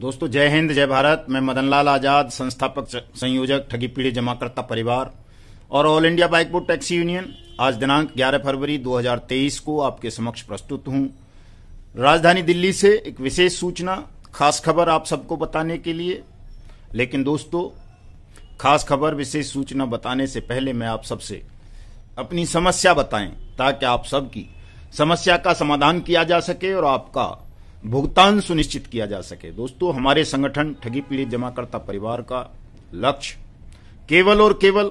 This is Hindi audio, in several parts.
दोस्तों जय हिंद जय भारत मैं मदनलाल आजाद संस्थापक संयोजक ठगी पीढ़ी जमाकर्ता परिवार और all India bike board taxi union आज दिनांक 11 फरवरी 2023 को आपके समक्ष प्रस्तुत हूं राजधानी दिल्ली से एक विशेष सूचना खास खबर आप सबको बताने के लिए लेकिन दोस्तों खास खबर विशेष सूचना बताने से पहले मैं आप सबसे अपनी समस्या बताएं ताकि आप सबकी समस्या का समाधान किया जा सके और आपका भुगतान सुनिश्चित किया जा सके दोस्तों हमारे संगठन ठगी पीड़ित जमाकर्ता परिवार का लक्ष्य केवल और केवल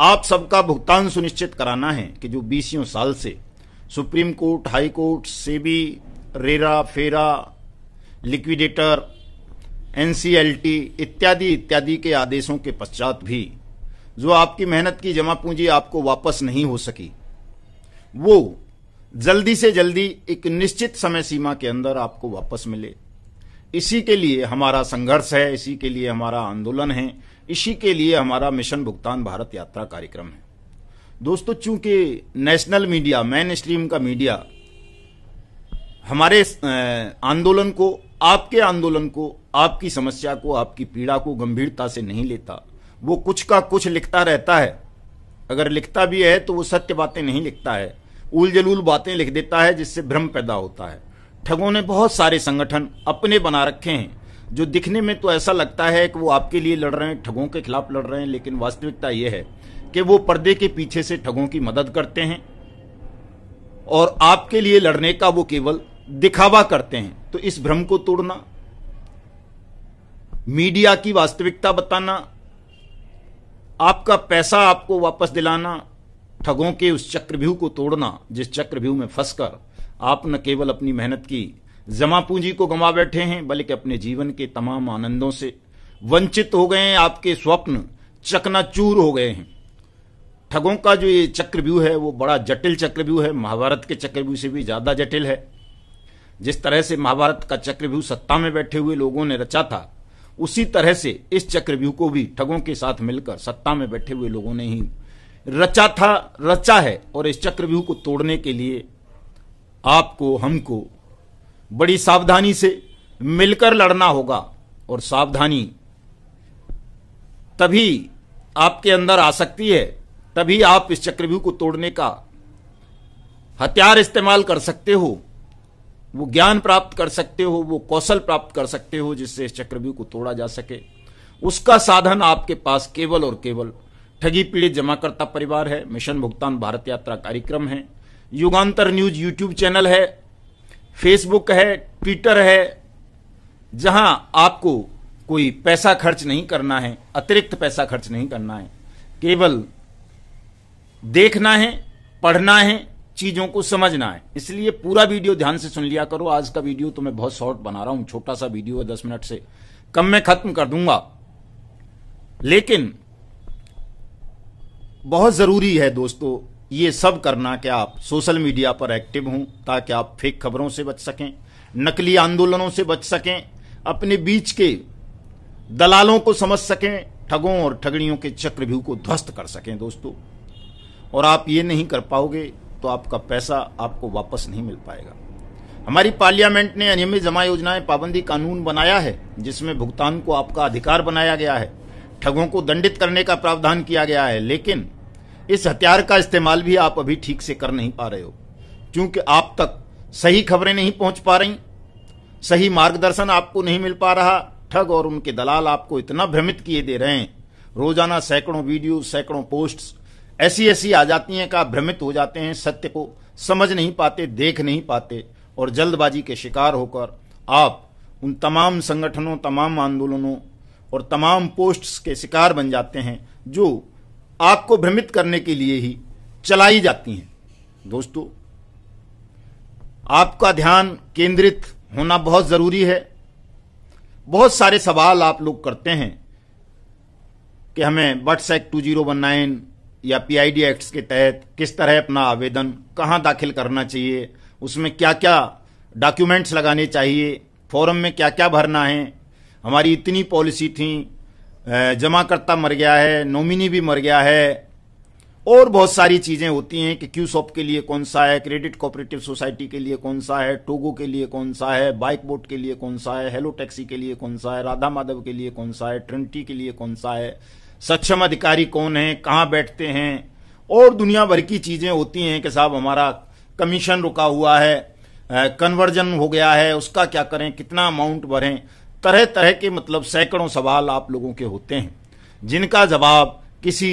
आप सबका भुगतान सुनिश्चित कराना है कि जो बीसियों साल से supreme court high court SEBI RERA FERA liquidator NCLT इत्यादि इत्यादि के आदेशों के पश्चात भी जो आपकी मेहनत की जमा पूंजी आपको वापस नहीं हो सकी वो जल्दी से जल्दी एक निश्चित समय सीमा के अंदर आपको वापस मिले इसी के लिए हमारा संघर्ष है इसी के लिए हमारा आंदोलन है इसी के लिए हमारा मिशन भुगतान भारत यात्रा कार्यक्रम है दोस्तों चूंकि नेशनल मीडिया मेन स्ट्रीम का मीडिया हमारे आंदोलन को आपके आंदोलन को आपकी समस्या को आपकी पीड़ा को गंभीरता से नहीं लेता वो कुछ का कुछ लिखता रहता है अगर लिखता भी है तो वो सत्य बातें नहीं लिखता है उलझलूल बातें लिख देता है जिससे भ्रम पैदा होता है ठगों ने बहुत सारे संगठन अपने बना रखे हैं जो दिखने में तो ऐसा लगता है कि वो आपके लिए लड़ रहे हैं ठगों के खिलाफ लड़ रहे हैं लेकिन वास्तविकता यह है कि वो पर्दे के पीछे से ठगों की मदद करते हैं और आपके लिए लड़ने का वो केवल दिखावा करते हैं तो इस भ्रम को तोड़ना मीडिया की वास्तविकता बताना आपका पैसा आपको वापस दिलाना ठगों के उस चक्रव्यूह को तोड़ना जिस चक्रव्यूह में फंसकर आप न केवल अपनी मेहनत की जमा पूंजी को गंवा बैठे हैं बल्कि अपने जीवन के तमाम आनंदों से वंचित हो गए हैं आपके स्वप्न चकनाचूर हो गए हैं ठगों का जो ये चक्रव्यूह है वो बड़ा जटिल चक्रव्यूह है महाभारत के चक्रव्यूह से भी ज्यादा जटिल है जिस तरह से महाभारत का चक्रव्यूह सत्ता में बैठे हुए लोगों ने रचा था उसी तरह से इस चक्रव्यूह को भी ठगों के साथ मिलकर सत्ता में बैठे हुए लोगों ने ही रचा था रचा है और इस चक्रव्यूह को तोड़ने के लिए आपको हमको बड़ी सावधानी से मिलकर लड़ना होगा और सावधानी तभी आपके अंदर आ सकती है तभी आप इस चक्रव्यूह को तोड़ने का हथियार इस्तेमाल कर सकते हो वो ज्ञान प्राप्त कर सकते हो वो कौशल प्राप्त कर सकते हो जिससे इस चक्रव्यूह को तोड़ा जा सके उसका साधन आपके पास केवल और केवल ठगी पीड़ित जमाकर्ता परिवार है मिशन भुगतान भारत यात्रा कार्यक्रम है युगांतर न्यूज यूट्यूब चैनल है फेसबुक है ट्विटर है जहां आपको कोई पैसा खर्च नहीं करना है अतिरिक्त पैसा खर्च नहीं करना है केवल देखना है पढ़ना है चीजों को समझना है इसलिए पूरा वीडियो ध्यान से सुन लिया करो आज का वीडियो तो मैं बहुत शॉर्ट बना रहा हूं छोटा सा वीडियो है दस मिनट से कम मैं खत्म कर दूंगा लेकिन बहुत ज़रूरी है दोस्तों ये सब करना कि आप सोशल मीडिया पर एक्टिव हों ताकि आप फेक खबरों से बच सकें नकली आंदोलनों से बच सकें अपने बीच के दलालों को समझ सकें ठगों और ठगड़ियों के चक्रव्यूह को ध्वस्त कर सकें दोस्तों और आप ये नहीं कर पाओगे तो आपका पैसा आपको वापस नहीं मिल पाएगा हमारी पार्लियामेंट ने अनियमित जमा योजनाएं पाबंदी कानून बनाया है जिसमें भुगतान को आपका अधिकार बनाया गया है ठगों को दंडित करने का प्रावधान किया गया है लेकिन इस हथियार का इस्तेमाल भी आप अभी ठीक से कर नहीं पा रहे हो क्योंकि आप तक सही खबरें नहीं पहुंच पा रही सही मार्गदर्शन आपको नहीं मिल पा रहा ठग और उनके दलाल आपको इतना भ्रमित किए दे रहे हैं रोजाना सैकड़ों वीडियो सैकड़ों पोस्ट ऐसी ऐसी आ जाती हैं कि आप भ्रमित हो जाते हैं सत्य को समझ नहीं पाते देख नहीं पाते और जल्दबाजी के शिकार होकर आप उन तमाम संगठनों तमाम आंदोलनों और तमाम पोस्ट्स के शिकार बन जाते हैं जो आपको भ्रमित करने के लिए ही चलाई जाती हैं दोस्तों आपका ध्यान केंद्रित होना बहुत ज़रूरी है बहुत सारे सवाल आप लोग करते हैं कि हमें BUDS act two zero one nine या पीआईडी एक्ट्स के तहत किस तरह अपना आवेदन कहां दाखिल करना चाहिए उसमें क्या क्या डॉक्यूमेंट्स लगाने चाहिए फॉरम में क्या क्या भरना है हमारी इतनी पॉलिसी थी जमाकर्ता मर गया है नॉमिनी भी मर गया है और बहुत सारी चीज़ें होती हैं कि क्यू सॉप के लिए कौन सा है क्रेडिट कोऑपरेटिव सोसाइटी के लिए कौन सा है टोगो के लिए कौन सा है बाइक बोट के लिए कौन सा है हेलो टैक्सी के लिए कौन सा है राधा माधव के लिए कौन सा है ट्रिंटी के लिए कौन सा है सक्षम अधिकारी कौन है कहाँ बैठते हैं और दुनिया भर की चीज़ें होती हैं कि साहब हमारा कमीशन रुका हुआ है कन्वर्जन हो गया है उसका क्या करें कितना अमाउंट भरें तरह तरह के मतलब सैकड़ों सवाल आप लोगों के होते हैं जिनका जवाब किसी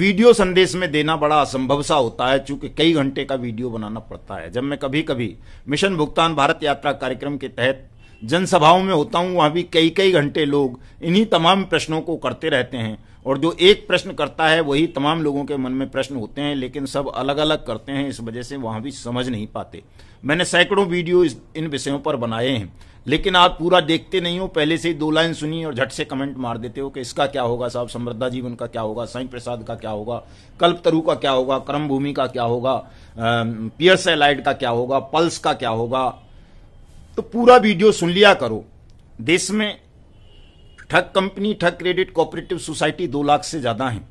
वीडियो संदेश में देना बड़ा असंभव सा होता है चूंकि कई घंटे का वीडियो बनाना पड़ता है जब मैं कभी कभी मिशन भुगतान भारत यात्रा कार्यक्रम के तहत जनसभाओं में होता हूं वहां भी कई कई घंटे लोग इन्हीं तमाम प्रश्नों को करते रहते हैं और जो एक प्रश्न करता है वही तमाम लोगों के मन में प्रश्न होते हैं लेकिन सब अलग अलग करते हैं इस वजह से वहां भी समझ नहीं पाते मैंने सैकड़ों वीडियो इन विषयों पर बनाए हैं लेकिन आप पूरा देखते नहीं हो पहले से ही दो लाइन सुनी और झट से कमेंट मार देते हो कि इसका क्या होगा साहब समृद्धा जीवन का क्या होगा साई प्रसाद का क्या होगा कल्प तरु का क्या होगा कर्म भूमि का क्या होगा पियर्स एलाइड का क्या होगा पल्स का क्या होगा तो पूरा वीडियो सुन लिया करो देश में ठग कंपनी ठग क्रेडिट कोऑपरेटिव सोसाइटी दो लाख से ज़्यादा है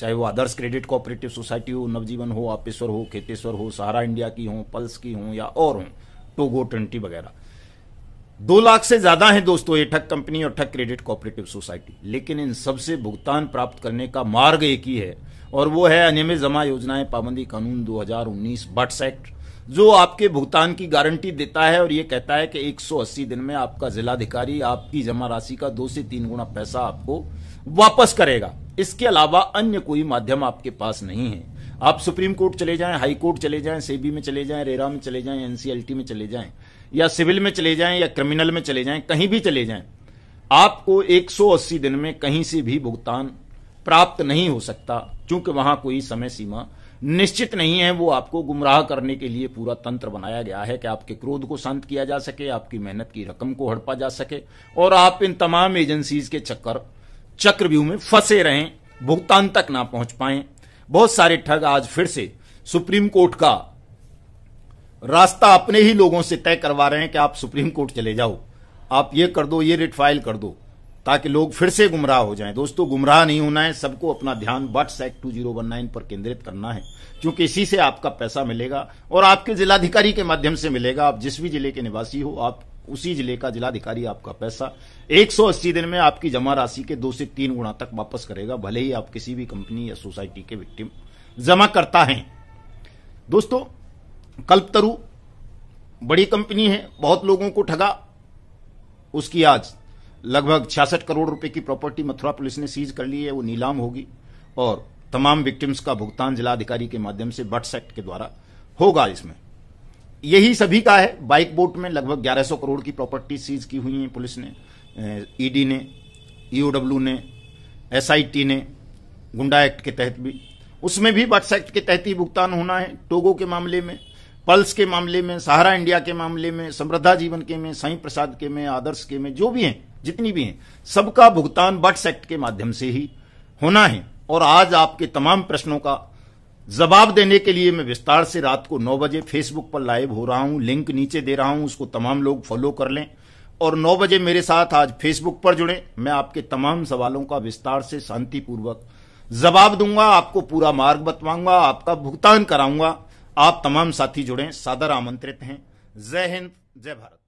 चाहे वो आदर्श क्रेडिट कोऑपरेटिव सोसाइटी हो नवजीवन हो आपेश्वर हो खेतेश्वर हो सहारा इंडिया की हो पल्स की हो या और हो टोगो ट्वेंटी वगैरह दो लाख से ज्यादा है दोस्तों ये ठग कंपनी और ठग क्रेडिट कोऑपरेटिव सोसाइटी लेकिन इन सबसे भुगतान प्राप्त करने का मार्ग एक ही है और वो है अनियमित जमा योजनाएं पाबंदी कानून 2019 बट्स एक्ट जो आपके भुगतान की गारंटी देता है और ये कहता है कि 180 दिन में आपका जिलाधिकारी आपकी जमा राशि का दो से तीन गुना पैसा आपको वापस करेगा इसके अलावा अन्य कोई माध्यम आपके पास नहीं है आप सुप्रीम कोर्ट चले जाएं हाई कोर्ट चले जाएं सेबी में चले जाएं रेरा में चले जाएं एनसीएलटी में चले जाएं या सिविल में चले जाएं या क्रिमिनल में चले जाएं कहीं भी चले जाएं आपको 180 दिन में कहीं से भी भुगतान प्राप्त नहीं हो सकता क्योंकि वहां कोई समय सीमा निश्चित नहीं है वो आपको गुमराह करने के लिए पूरा तंत्र बनाया गया है कि आपके क्रोध को शांत किया जा सके आपकी मेहनत की रकम को हड़पा जा सके और आप इन तमाम एजेंसीज के चक्कर चक्रव्यूह में फंसे रहें भुगतान तक ना पहुंच पाए बहुत सारे ठग आज फिर से सुप्रीम कोर्ट का रास्ता अपने ही लोगों से तय करवा रहे हैं कि आप सुप्रीम कोर्ट चले जाओ आप ये कर दो ये रिट फाइल कर दो ताकि लोग फिर से गुमराह हो जाएं दोस्तों गुमराह नहीं होना है सबको अपना ध्यान BUDS act two zero one nine पर केंद्रित करना है क्योंकि इसी से आपका पैसा मिलेगा और आपके जिलाधिकारी के माध्यम से मिलेगा आप जिस भी जिले के निवासी हो आप उसी जिले का जिलाधिकारी आपका पैसा 180 दिन में आपकी जमा राशि के दो से तीन गुणा तक वापस करेगा भले ही आप किसी भी कंपनी या सोसाइटी के विक्टिम जमा करता है दोस्तों कल्पतरु बड़ी कंपनी है बहुत लोगों को ठगा उसकी आज लगभग छियासठ करोड़ रुपए की प्रॉपर्टी मथुरा पुलिस ने सीज कर ली है वो नीलाम होगी और तमाम विक्टिम्स का भुगतान जिलाधिकारी के माध्यम से बट्स एक्ट के द्वारा होगा इसमें यही सभी का है बाइक बोट में लगभग 1100 करोड़ की प्रॉपर्टी सीज की हुई है पुलिस ने ईडी e ने ईओडब्ल्यू e ने एसआईटी ने गुंडा एक्ट के तहत भी उसमें भी बट्स एक्ट के तहत ही भुगतान होना है टोगो के मामले में पल्स के मामले में सहारा इंडिया के मामले में समृद्धा जीवन के में साई प्रसाद के में आदर्श के में जो भी हैं जितनी भी हैं सबका भुगतान बट्स एक्ट के माध्यम से ही होना है और आज आपके तमाम प्रश्नों का जवाब देने के लिए मैं विस्तार से रात को नौ बजे फेसबुक पर लाइव हो रहा हूं लिंक नीचे दे रहा हूं उसको तमाम लोग फॉलो कर लें और नौ बजे मेरे साथ आज फेसबुक पर जुड़े मैं आपके तमाम सवालों का विस्तार से शांतिपूर्वक जवाब दूंगा आपको पूरा मार्ग बतवाऊंगा आपका भुगतान कराऊंगा आप तमाम साथी जुड़े सादर आमंत्रित हैं जय हिंद जय भारत